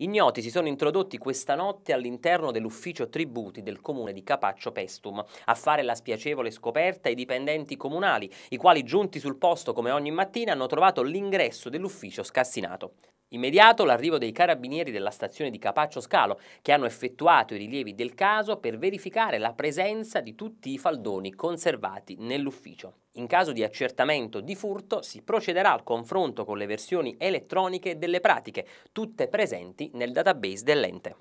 Ignoti si sono introdotti questa notte all'interno dell'ufficio tributi del comune di Capaccio Pestum. A fare la spiacevole scoperta i dipendenti comunali, i quali giunti sul posto come ogni mattina hanno trovato l'ingresso dell'ufficio scassinato. Immediato l'arrivo dei carabinieri della stazione di Capaccio Scalo, che hanno effettuato i rilievi del caso per verificare la presenza di tutti i faldoni conservati nell'ufficio. In caso di accertamento di furto si procederà al confronto con le versioni elettroniche delle pratiche, tutte presenti nel database dell'ente.